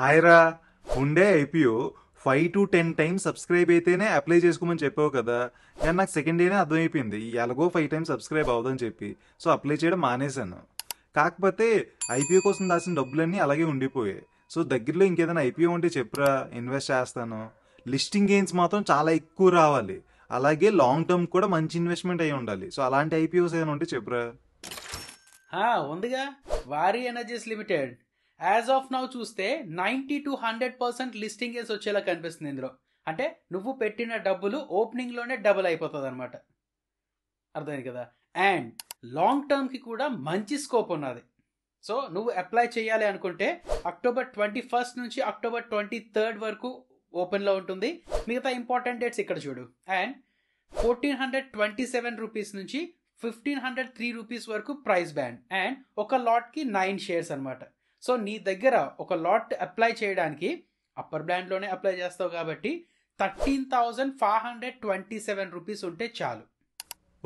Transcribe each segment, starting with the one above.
హాయ్రా ఉండే IPO five to ten times subscribe అయితేనే apply చేసుకోమని చెప్పావు కదా కానీ నాకు సెకండ్ డేనే అర్థమైపోయింది ఎలాగో ఫైవ్ టైమ్స్ సబ్స్క్రైబ్ అవ్వదని చెప్పి సో అప్లై చేయడం మానేశాను కాకపోతే ఐపీఓ కోసం దాచిన డబ్బులన్నీ అలాగే ఉండిపోయాయి సో దగ్గరలో ఇంకేదైనా ఐపీఓ ఉంటే చెప్పరా ఇన్వెస్ట్ చేస్తాను లిస్టింగ్ గెయిన్స్ మాత్రం చాలా ఎక్కువ రావాలి అలాగే లాంగ్ టర్మ్ కూడా మంచి ఇన్వెస్ట్మెంట్ అయి ఉండాలి సో అలాంటి ఐపీఓస్ ఏదైనా ఉంటే చెప్పురా ఉందిగా Waaree energies limited as of now చూస్తే ninety to hundred percent listing ఏజ్ వచ్చేలా కనిపిస్తుంది ఇందులో అంటే నువ్వు పెట్టిన డబ్బులు ఓపెనింగ్లోనే డబుల్ అయిపోతుంది అనమాట అర్థమైంది కదా అండ్ లాంగ్ టర్మ్కి కూడా మంచి స్కోప్ ఉన్నది సో నువ్వు అప్లై చేయాలి అనుకుంటే అక్టోబర్ ట్వంటీ ఫస్ట్ నుంచి అక్టోబర్ ట్వంటీ థర్డ్ వరకు ఓపెన్లో ఉంటుంది మిగతా ఇంపార్టెంట్ డేట్స్ ఇక్కడ చూడు and fourteen hundred twenty seven rupees నుంచి ఫిఫ్టీన్ హండ్రెడ్ త్రీ రూపీస్ వరకు ప్రైస్ బ్యాండ్ అండ్ ఒక లాట్కి నైన్ షేర్స్ అనమాట సో నీ దగ్గర ఒక లాట్ అప్లై చేయడానికి అప్పర్ బ్యాండ్లోనే అప్లై చేస్తావు కాబట్టి thirteen thousand five hundred twenty seven rupees ఉంటే చాలు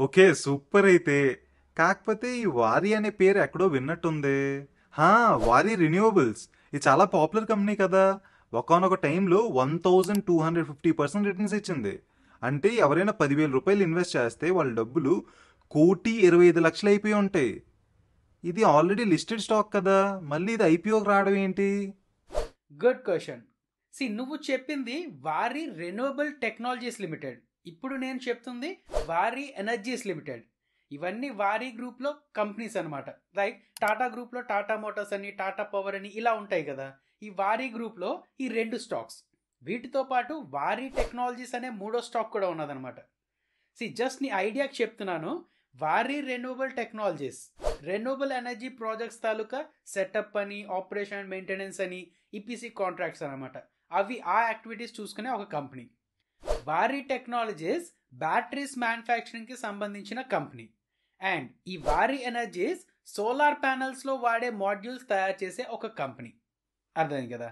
ఓకే సూపర్ అయితే కాకపోతే ఈ వారి అనే పేరు ఎక్కడో విన్నట్టుంది హా వారి రిన్యూవబుల్స్ ఇది చాలా పాపులర్ కంపెనీ కదా ఒకనొక టైంలో one thousand two hundred fifty percent returns ఇచ్చింది అంటే ఎవరైనా పదివేల రూపాయలు ఇన్వెస్ట్ చేస్తే వాళ్ళ డబ్బులు కోటి ఇరవై ఐదు లక్షలు అయిపోయి ఉంటాయి ఇది ఆల్రెడీ లిస్టెడ్ స్టాక్ కదా మళ్ళీ ఇది ఐపీఓకి రావడం ఏంటి గుడ్ క్వశ్చన్ సి నువ్వు చెప్పింది వారి రెన్యూవబుల్ టెక్నాలజీస్ లిమిటెడ్ ఇప్పుడు నేను చెప్తుంది వారి ఎనర్జీస్ లిమిటెడ్ ఇవన్నీ వారి గ్రూప్లో కంపెనీస్ అనమాట లైక్ టాటా గ్రూప్లో టాటా మోటార్స్ అని టాటా పవర్ అని ఇలా ఉంటాయి కదా ఈ వారి గ్రూప్లో ఈ రెండు స్టాక్స్ వీటితో పాటు వారి టెక్నాలజీస్ అనే మూడో స్టాక్ కూడా ఉన్నదనమాట సి జస్ట్ నీ ఐడియాకి చెప్తున్నాను Waaree renewable technologies renewable energy projects తాలూకా సెటప్ అని ఆపరేషన్ అండ్ మెయింటెనెన్స్ అని ఈపీసీ కాంట్రాక్ట్స్ అనమాట అవి ఆ యాక్టివిటీస్ చూసుకునే ఒక కంపెనీ వారి టెక్నాలజీస్ బ్యాటరీస్ మ్యానుఫ్యాక్చరింగ్కి సంబంధించిన కంపెనీ అండ్ ఈ వారి ఎనర్జీస్ సోలార్ ప్యానల్స్లో వాడే మాడ్యూల్స్ తయారు చేసే ఒక కంపెనీ అర్థమైంది కదా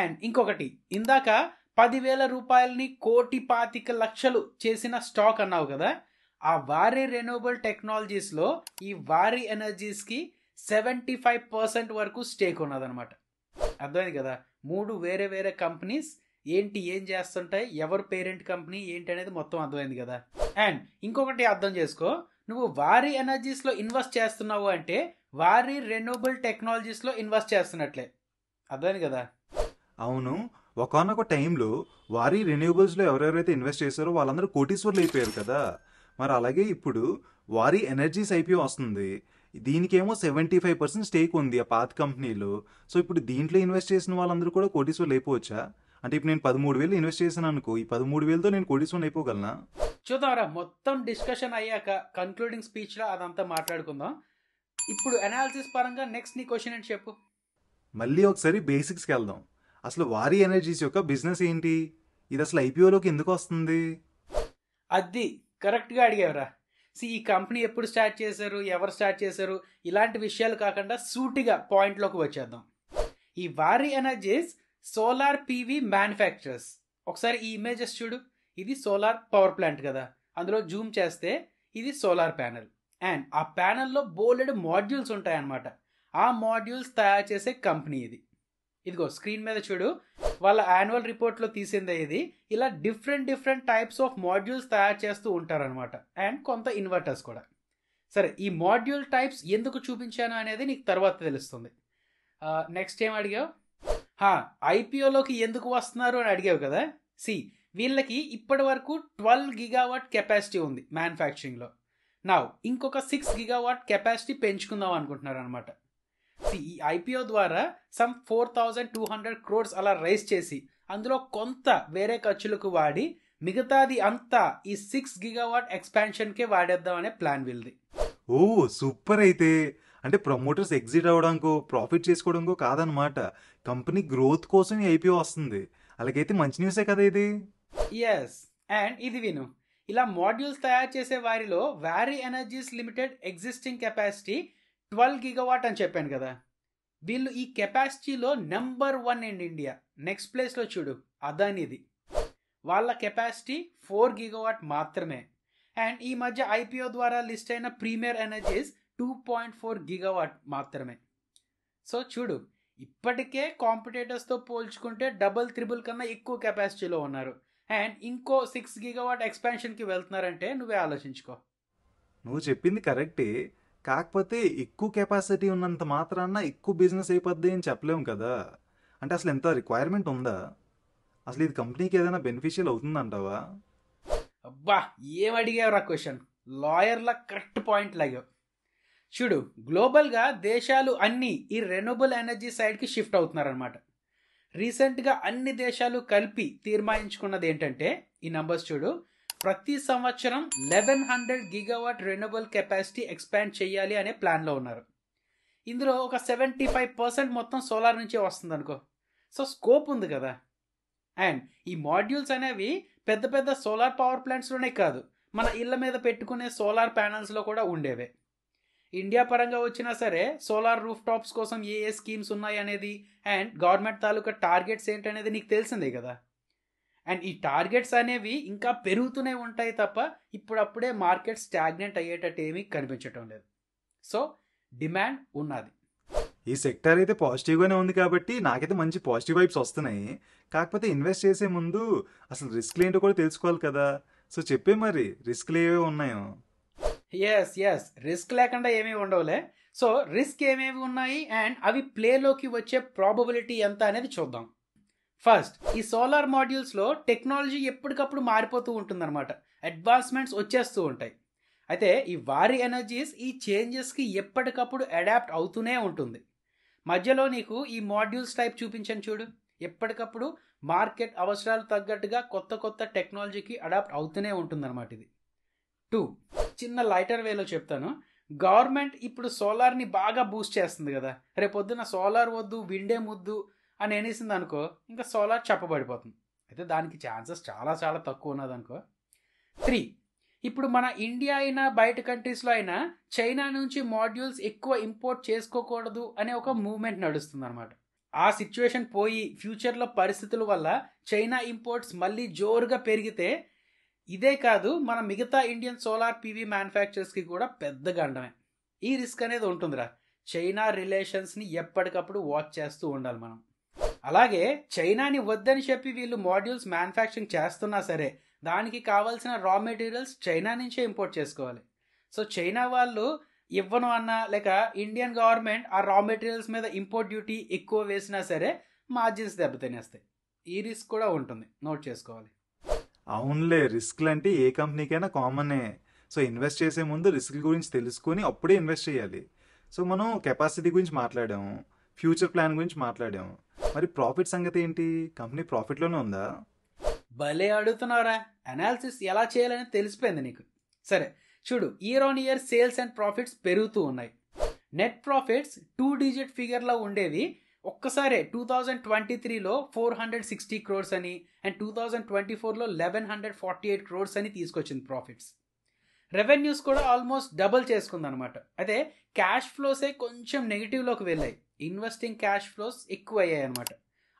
అండ్ ఇంకొకటి ఇందాక పదివేల రూపాయలని కోటి పాతిక లక్షలు చేసిన స్టాక్ అన్నావు కదా ఆ వారి రెన్యూబుల్ టెక్నాలజీస్లో ఈ వారి ఎనర్జీస్కి సెవెంటీ ఫైవ్ పర్సెంట్ వరకు స్టేక్ ఉన్నదనమాట అర్థమైంది కదా మూడు వేరే వేరే కంపెనీస్ ఏంటి ఏం చేస్తుంటాయి ఎవరు పేరెంట్ కంపెనీ ఏంటి అనేది మొత్తం అర్థమైంది కదా అండ్ ఇంకొకటి అర్థం చేసుకో నువ్వు వారి ఎనర్జీస్లో ఇన్వెస్ట్ చేస్తున్నావు అంటే వారి రెన్యూబుల్ టెక్నాలజీస్లో ఇన్వెస్ట్ చేస్తున్నట్లే అర్థమైంది కదా అవును ఒకనొక టైంలో వారి రెన్యూబుల్స్లో ఎవరెవరైతే ఇన్వెస్ట్ చేశారో వాళ్ళందరూ కోటీశ్వర్లు అయిపోయారు కదా మరి అలాగే ఇప్పుడు వారి ఎనర్జీస్ ఐపీఓ వస్తుంది దీనికేమో సెవెంటీ ఫైవ్ పర్సెంట్ స్టేక్ ఉంది ఆ పాత కంపెనీలో సో ఇప్పుడు దీంట్లో ఇన్వెస్ట్ చేసిన వాళ్ళందరూ కూడా కోటీశ్వర్లు అయిపోవచ్చా అంటే ఇప్పుడు నేను పదమూడు వేలు ఇన్వెస్ట్ చేశాను అనుకో ఈ పదమూడు వేలతో నేను కోటీశ్వర్ని అయిపోగలనా చూద్దాంరా మొత్తం డిస్కషన్ అయ్యాక కన్క్లూడింగ్ స్పీచ్లో అదంతా మాట్లాడుకుందాం ఇప్పుడు అనాలిసిస్ పరంగా నెక్స్ట్ నీ క్వశ్చన్ ఏంటి చెప్పు మళ్ళీ ఒకసారి బేసిక్స్కి వెళ్దాం అసలు వారి ఎనర్జీస్ యొక్క బిజినెస్ ఏంటి ఇది అసలు ఐపీఓలోకి ఎందుకు వస్తుంది అది కరెక్ట్గా అడిగేవరా సి ఈ కంపెనీ ఎప్పుడు స్టార్ట్ చేశారు ఎవరు స్టార్ట్ చేశారు ఇలాంటి విషయాలు కాకుండా సూటిగా పాయింట్లోకి వచ్చేద్దాం ఈ వారి ఎనర్జీస్ సోలార్ పీవీ మ్యానుఫ్యాక్చరర్స్ ఒకసారి ఈ ఇమేజెస్ చూడు ఇది సోలార్ పవర్ ప్లాంట్ కదా అందులో జూమ్ చేస్తే ఇది సోలార్ ప్యానెల్ అండ్ ఆ ప్యానెల్లో బోలెడ్ మాడ్యూల్స్ ఉంటాయన్నమాట ఆ మాడ్యూల్స్ తయారు చేసే కంపెనీ ఇది ఇదిగో స్క్రీన్ మీద చూడు వాళ్ళ యాన్యువల్ రిపోర్ట్లో తీసిందే ఇది ఇలా different different types of modules తయారు చేస్తూ ఉంటారనమాట అండ్ కొంత ఇన్వర్టర్స్ కూడా సరే ఈ మాడ్యూల్ టైప్స్ ఎందుకు చూపించాను అనేది నీకు తర్వాత తెలుస్తుంది నెక్స్ట్ ఏం అడిగావు హా ఐపీఓలోకి ఎందుకు వస్తున్నారు అని అడిగావు కదా సి వీళ్ళకి ఇప్పటి వరకు ట్వెల్వ్ గిగావాట్ కెపాసిటీ ఉంది మ్యానుఫ్యాక్చరింగ్లో నా ఇంకొక సిక్స్ గిగావాట్ కెపాసిటీ పెంచుకుందాం అనుకుంటున్నారు అనమాట ఈ ఐపీఓ ద్వారా some four thousand two hundred crores అలా రైస్ చేసి అందులో కొంత వేరే ఖర్చులకు వాడి మిగతాది అంతా ఈ సిక్స్ గిగావాట్ కే వాడేద్దాం అనే ప్లాన్ వీళ్ళది ఓ సూపర్ అయితే అంటే ప్రమోటర్స్ ఎగ్జిట్ అవడానికి ప్రాఫిట్ చేసుకోవడానికో కాదనమాట కంపెనీ గ్రోత్ కోసం ఈ ఐపీఓ వస్తుంది అలాగైతే మంచి న్యూసే కదా ఇది ఎస్ అండ్ ఇది విను ఇలా మాడ్యూల్స్ తయారు చేసే వారిలో Waaree energies limited existing capacity twelve gigawatt అని చెప్పాను కదా వీళ్ళు ఈ కెపాసిటీలో number one in India next ప్లేస్లో చూడు అదానిది వాళ్ళ కెపాసిటీ ఫోర్ గిగవాట్ మాత్రమే అండ్ ఈ మధ్య ఐపీఓ ద్వారా లిస్ట్ అయిన premier energies two point four gigawatt మాత్రమే సో చూడు ఇప్పటికే కాంపిటేటర్స్తో పోల్చుకుంటే డబుల్ త్రిబుల్ కన్నా ఎక్కువ కెపాసిటీలో ఉన్నారు అండ్ ఇంకో సిక్స్ గిగవాట్ ఎక్స్పాన్షన్కి వెళ్తున్నారంటే నువ్వే ఆలోచించుకో నువ్వు చెప్పింది కరెక్టే కాకపోతే ఎక్కువ కెపాసిటీ ఉన్నంత మాత్రాన ఎక్కువ బిజినెస్ అయిపోద్ది అని చెప్పలేము కదా అంటే అసలు ఎంత రిక్వైర్మెంట్ ఉందా అసలు ఇది కంపెనీకి ఏదైనా బెనిఫిషియల్ అవుతుందంటావా అబ్బా ఏం అడిగావురా క్వశ్చన్ లాయర్ల కరెక్ట్ పాయింట్ లాగా చూడు గ్లోబల్గా దేశాలు అన్నీ ఈ రెన్యూబుల్ ఎనర్జీ సైడ్కి షిఫ్ట్ అవుతున్నారనమాట రీసెంట్గా అన్ని దేశాలు కలిపి తీర్మానించుకున్నది ఏంటంటే ఈ నంబర్స్ చూడు ప్రతి సంవత్సరం eleven hundred gigawatt renewable capacity expand చేయాలి అనే ప్లాన్లో ఉన్నారు ఇందులో ఒక సెవెంటీ ఫైవ్ పర్సెంట్ మొత్తం సోలార్ నుంచే వస్తుంది అనుకో సో స్కోప్ ఉంది కదా అండ్ ఈ మాడ్యూల్స్ అనేవి పెద్ద పెద్ద సోలార్ పవర్ ప్లాంట్స్లోనే కాదు మన ఇళ్ళ మీద పెట్టుకునే సోలార్ ప్యానల్స్లో కూడా ఉండేవే ఇండియా పరంగా వచ్చినా సరే సోలార్ రూఫ్ టాప్స్ కోసం ఏ ఏ స్కీమ్స్ ఉన్నాయి అనేది అండ్ గవర్నమెంట్ తాలూకా టార్గెట్స్ ఏంటనేది నీకు తెలిసిందే కదా అండ్ ఈ టార్గెట్స్ అనేవి ఇంకా పెరుగుతూనే ఉంటాయి తప్ప ఇప్పుడప్పుడే మార్కెట్ స్టాగ్నెంట్ అయ్యేటట్టు ఏమీ కనిపించటం లేదు సో డిమాండ్ ఉన్నది ఈ సెక్టర్ అయితే పాజిటివ్గానే ఉంది కాబట్టి నాకైతే మంచి పాజిటివ్ వైబ్స్ వస్తున్నాయి కాకపోతే ఇన్వెస్ట్ చేసే ముందు అసలు రిస్క్లు ఏంటో కూడా తెలుసుకోవాలి కదా సో చెప్పే మరి రిస్క్లు ఏవే ఉన్నాయో ఎస్ ఎస్ రిస్క్ లేకుండా ఏమీ ఉండవులే సో రిస్క్ ఏమేమి ఉన్నాయి అండ్ అవి ప్లేలోకి వచ్చే ప్రాబబిలిటీ ఎంత అనేది చూద్దాం ఫస్ట్ ఈ సోలార్ మాడ్యూల్స్లో టెక్నాలజీ ఎప్పటికప్పుడు మారిపోతూ ఉంటుందన్నమాట అడ్వాన్స్మెంట్స్ వచ్చేస్తూ ఉంటాయి అయితే ఈ వారి ఎనర్జీస్ ఈ చేంజెస్కి ఎప్పటికప్పుడు అడాప్ట్ అవుతూనే ఉంటుంది మధ్యలో నీకు ఈ మాడ్యూల్స్ టైప్ చూపించాను చూడు ఎప్పటికప్పుడు మార్కెట్ అవసరాలు తగ్గట్టుగా కొత్త కొత్త టెక్నాలజీకి అడాప్ట్ అవుతూనే ఉంటుంది అనమాట ఇది టూ చిన్న లైటర్ వేలో చెప్తాను గవర్నమెంట్ ఇప్పుడు సోలార్ని బాగా బూస్ట్ చేస్తుంది కదా రేపొద్దున సోలార్ వద్దు విండే ముద్దు అని నేనేసింది అనుకో ఇంకా సోలార్ చెప్పబడిపోతుంది అయితే దానికి ఛాన్సెస్ చాలా చాలా తక్కువ ఉన్నదనుకో త్రీ ఇప్పుడు మన ఇండియా అయినా బయట కంట్రీస్లో అయినా చైనా నుంచి మాడ్యూల్స్ ఎక్కువ ఇంపోర్ట్ చేసుకోకూడదు అనే ఒక మూవ్మెంట్ నడుస్తుంది అనమాట ఆ సిచ్యువేషన్ పోయి ఫ్యూచర్లో పరిస్థితుల వల్ల చైనా ఇంపోర్ట్స్ మళ్ళీ జోరుగా పెరిగితే ఇదే కాదు మన మిగతా ఇండియన్ సోలార్ పీవీ మ్యానుఫ్యాక్చర్స్కి కూడా పెద్ద గండమే ఈ రిస్క్ అనేది ఉంటుందిరా చైనా రిలేషన్స్ని ఎప్పటికప్పుడు వాచ్ చేస్తూ ఉండాలి మనం అలాగే చైనాని వద్దని చెప్పి వీళ్ళు మాడ్యూల్స్ మ్యానుఫ్యాక్చరింగ్ చేస్తున్నా సరే దానికి కావాల్సిన రా మెటీరియల్స్ చైనా నుంచే ఇంపోర్ట్ చేసుకోవాలి సో చైనా వాళ్ళు ఇవ్వను అన్న లేక ఇండియన్ గవర్నమెంట్ ఆ రా మెటీరియల్స్ మీద ఇంపోర్ట్ డ్యూటీ ఎక్కువ వేసినా సరే మార్జిన్స్ దెబ్బతినేస్తాయి ఈ రిస్క్ కూడా ఉంటుంది నోట్ చేసుకోవాలి అవునులే రిస్క్లు అంటే ఏ కంపెనీకైనా కామనే సో ఇన్వెస్ట్ చేసే ముందు రిస్క్ గురించి తెలుసుకొని అప్పుడే ఇన్వెస్ట్ చేయాలి సో మనం కెపాసిటీ గురించి మాట్లాడాము ఫ్యూచర్ ప్లాన్ గురించి మాట్లాడాము మరి ప్రాఫిట్ సంగతి ఏంటి కంపెనీ ప్రాఫిట్లోనే ఉందా భలే అడుగుతున్నారా అనాలిసిస్ ఎలా చేయాలని తెలిసిపోయింది నీకు సరే చూడు year on year sales and profits పెరుగుతూ ఉన్నాయి నెట్ ప్రాఫిట్స్ టూ డిజిట్ ఫిగర్లో ఉండేవి ఒక్కసారే టూ థౌజండ్ ట్వంటీ త్రీలో ఫోర్ హండ్రెడ్ సిక్స్టీ క్రోర్స్ అని అండ్ టూ థౌజండ్ ట్వంటీ ఫోర్లో eleven hundred forty eight crores అని తీసుకొచ్చింది ప్రాఫిట్స్ రెవెన్యూస్ కూడా ఆల్మోస్ట్ డబుల్ చేసుకుందనమాట అయితే క్యాష్ ఫ్లోసే కొంచెం నెగిటివ్లోకి వెళ్ళాయి ఇన్వెస్టింగ్ క్యాష్ ఫ్లోస్ ఎక్కువ అయ్యాయి అనమాట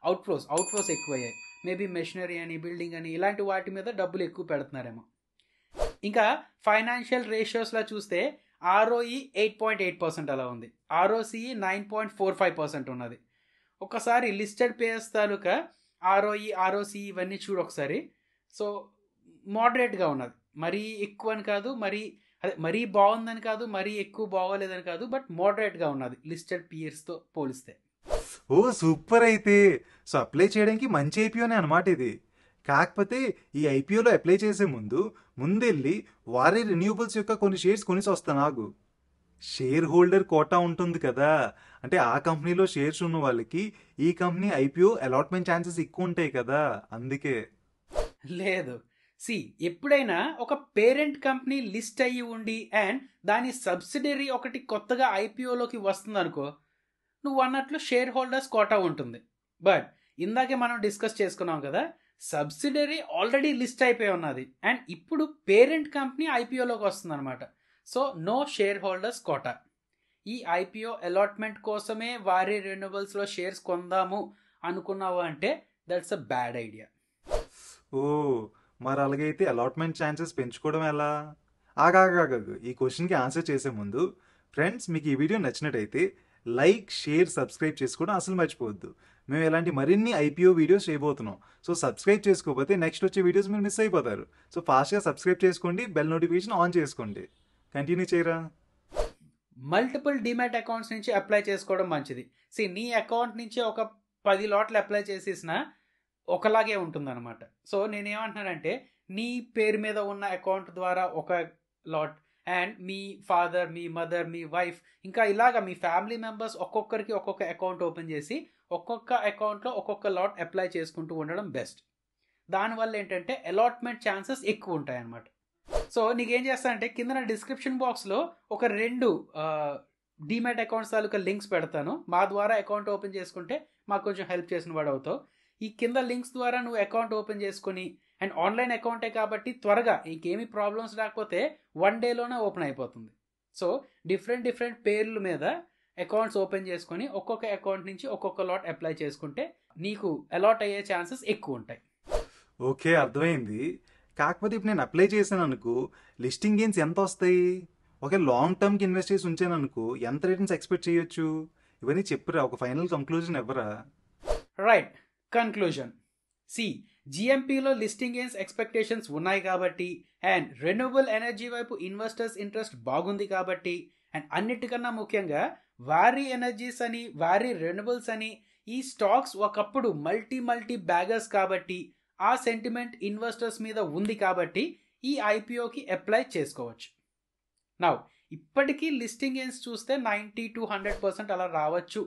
అవుట్ ఫ్లోస్ అవుట్ ఫ్లోస్ ఎక్కువ అయ్యాయి మేబీ మెషినరీ అని బిల్డింగ్ అని ఇలాంటి వాటి మీద డబ్బులు ఎక్కువ పెడుతున్నారేమో ఇంకా ఫైనాన్షియల్ రేషియోస్లో చూస్తే ROE eight point eight percent అలా ఉంది ROCE nine point four five percent ఉన్నది ఒకసారి లిస్టెడ్ పేయర్స్ తాలూకా ఆర్ఓఈ ఆర్ఓసి e, e ఇవన్నీ చూడు ఒకసారి సో మోడరేట్గా ఉన్నది మరీ ఎక్కువ అని కాదు మరీ అదే మరీ బాగుందని కాదు మరీ ఎక్కువ బాగోలేదని కాదు బట్ మోడరేట్గా ఉన్నది లిస్టెడ్ తో పోలిస్తే ఓ సూపర్ అయితే సో అప్లై చేయడానికి మంచి అనే అనమాట ఇది కాకపోతే ఈ ఐపీఓలో అప్లై చేసే ముందు ముందెళ్ళి వారే రిన్యూబుల్స్ యొక్క కొన్ని షేర్స్ కొనిసి వస్తా నాకు షేర్ హోల్డర్ కోటా ఉంటుంది కదా అంటే ఆ కంపెనీలో షేర్స్ ఉన్న వాళ్ళకి ఈ కంపెనీ ఐపీఓ అలాట్మెంట్ ఛాన్సెస్ ఎక్కువ ఉంటాయి కదా అందుకే లేదు సి ఎప్పుడైనా ఒక పేరెంట్ కంపెనీ లిస్ట్ అయ్యి ఉండి అండ్ దాని సబ్సిడరీ ఒకటి కొత్తగా ఐపీఓలోకి వస్తుంది అనుకో నువ్వు అన్నట్లు షేర్ హోల్డర్స్ కోటా ఉంటుంది బట్ ఇందాకే మనం డిస్కస్ చేసుకున్నాం కదా సబ్సిడరీ ఆల్రెడీ లిస్ట్ అయిపోయి ఉన్నది అండ్ ఇప్పుడు పేరెంట్ కంపెనీ ఐపీఓలోకి వస్తుంది అనమాట so no shareholders quota ఈ ఐపీఓ అలాట్మెంట్ కోసమే వారి రెన్యూబుల్స్లో షేర్స్ కొందాము అనుకున్నావు అంటే దట్స్ అ బ్యాడ్ ఐడియా ఓ మరి అలాగైతే అలాట్మెంట్ ఛాన్సెస్ పెంచుకోవడం ఎలా ఆగాగాగు ఈ క్వశ్చన్కి ఆన్సర్ చేసే ముందు ఫ్రెండ్స్ మీకు ఈ వీడియో నచ్చినట్టయితే లైక్ షేర్ సబ్స్క్రైబ్ చేసుకోవడం అసలు మర్చిపోవద్దు మేము ఇలాంటి మరిన్ని ఐపీఓ వీడియోస్ చేయబోతున్నాం సో సబ్స్క్రైబ్ చేసుకోకపోతే నెక్స్ట్ వచ్చే వీడియోస్ మీరు మిస్ అయిపోతారు సో ఫాస్ట్గా సబ్స్క్రైబ్ చేసుకోండి బెల్ నోటిఫికేషన్ ఆన్ చేసుకోండి కంటిన్యూ చేయరా మల్టిపుల్ డిమాట్ అకౌంట్స్ నుంచి అప్లై చేసుకోవడం మంచిది సి నీ అకౌంట్ నుంచి ఒక పది లోట్లు అప్లై చేసేసినా ఒకలాగే ఉంటుందన్నమాట సో నేనేమంటున్నానంటే నీ పేరు మీద ఉన్న అకౌంట్ ద్వారా ఒక లాట్ అండ్ మీ ఫాదర్ మీ మదర్ మీ వైఫ్ ఇంకా ఇలాగ మీ ఫ్యామిలీ మెంబర్స్ ఒక్కొక్కరికి ఒక్కొక్క అకౌంట్ ఓపెన్ చేసి ఒక్కొక్క అకౌంట్లో ఒక్కొక్క లాట్ అప్లై చేసుకుంటూ ఉండడం బెస్ట్ దానివల్ల ఏంటంటే అలాట్మెంట్ ఛాన్సెస్ ఎక్కువ ఉంటాయి సో నీకేం చేస్తా అంటే కింద డిస్క్రిప్షన్ బాక్స్లో ఒక రెండు డిమెట్ అకౌంట్స్ తాలూకా లింక్స్ పెడతాను మా ద్వారా అకౌంట్ ఓపెన్ చేసుకుంటే మాకు కొంచెం హెల్ప్ చేసిన వాడు అవుతావు ఈ కింద లింక్స్ ద్వారా నువ్వు అకౌంట్ ఓపెన్ చేసుకుని అండ్ ఆన్లైన్ అకౌంటే కాబట్టి త్వరగా ఇంకేమి ప్రాబ్లమ్స్ రాకపోతే వన్ డేలోనే ఓపెన్ అయిపోతుంది సో డిఫరెంట్ డిఫరెంట్ పేర్ల మీద అకౌంట్స్ ఓపెన్ చేసుకొని ఒక్కొక్క అకౌంట్ నుంచి ఒక్కొక్క లాట్ అప్లై చేసుకుంటే నీకు అలాట్ అయ్యే ఛాన్సెస్ ఎక్కువ ఉంటాయి ఓకే అర్థమైంది కాకపోతే ఇప్పుడు నేను అప్లై చేశాను అనుకో లిస్టింగ్ గేమ్స్ ఎంత వస్తాయి ఒకే లాంగ్ టర్మ్కి ఇన్వెస్ట్ చేసి ఉంచాను అనుకో ఎంత రిటర్న్స్ ఎక్స్పెక్ట్ చేయొచ్చు ఇవన్నీ చెప్పురా ఒక ఫైనల్ కంక్లూజన్ ఇవ్వరా రైట్ కన్క్లూజన్ సి జిఎంపీలో లిస్టింగ్ గెయిన్స్ ఎక్స్పెక్టేషన్స్ ఉన్నాయి కాబట్టి అండ్ రెన్యూబుల్ ఎనర్జీ వైపు ఇన్వెస్టర్స్ ఇంట్రెస్ట్ బాగుంది కాబట్టి అండ్ అన్నిటికన్నా ముఖ్యంగా వారి ఎనర్జీస్ అని వారి రెన్యూబుల్స్ అని ఈ స్టాక్స్ ఒకప్పుడు మల్టీ మల్టీ బ్యాగర్స్ కాబట్టి ఆ సెంటిమెంట్ ఇన్వెస్టర్స్ మీద ఉంది కాబట్టి ఈ ఐపీఓకి అప్లై చేసుకోవచ్చు నా ఇప్పటికీ లిస్టింగ్ గెయిన్స్ చూస్తే నైంటీ టు హండ్రెడ్ పర్సెంట్ అలా రావచ్చు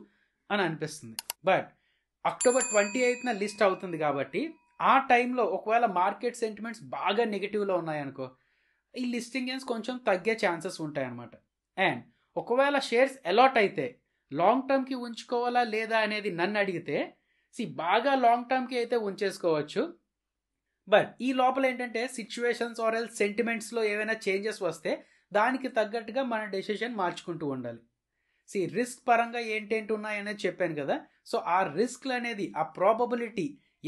అని అనిపిస్తుంది బట్ అక్టోబర్ ట్వంటీ ఎయిత్న లిస్ట్ అవుతుంది కాబట్టి ఆ టైంలో ఒకవేళ మార్కెట్ సెంటిమెంట్స్ బాగా నెగిటివ్లో ఉన్నాయనుకో ఈ లిస్టింగ్ గేమ్స్ కొంచెం తగ్గే ఛాన్సెస్ ఉంటాయన్నమాట అండ్ ఒకవేళ షేర్స్ అలాట్ అయితే లాంగ్ టర్మ్కి ఉంచుకోవాలా లేదా అనేది నన్ను అడిగితే సి బాగా లాంగ్ టర్మ్కి అయితే ఉంచేసుకోవచ్చు బట్ ఈ లోపల ఏంటంటే సిచ్యువేషన్స్ ఆర్ ఎల్ సెంటిమెంట్స్లో ఏవైనా చేంజెస్ వస్తే దానికి తగ్గట్టుగా మన డెసిషన్ మార్చుకుంటూ ఉండాలి సి రిస్క్ పరంగా ఏంటేంటి ఉన్నాయనేది చెప్పాను కదా సో ఆ రిస్క్లు అనేది ఆ ప్రాబబిలిటీ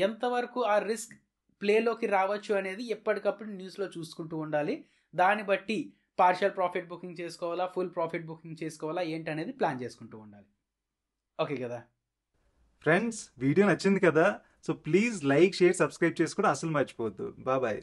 ఎంతవరకు ఆ రిస్క్ ప్లేలోకి రావచ్చు అనేది ఎప్పటికప్పుడు న్యూస్లో చూసుకుంటూ ఉండాలి దాన్ని బట్టి పార్షియల్ ప్రాఫిట్ బుకింగ్ చేసుకోవాలా ఫుల్ ప్రాఫిట్ బుకింగ్ చేసుకోవాలా ఏంటి అనేది ప్లాన్ చేసుకుంటూ ఉండాలి ఓకే కదా ఫ్రెండ్స్ వీడియో నచ్చింది కదా so please like share subscribe చేసి అసలు మర్చిపోవద్దు బాబాయ్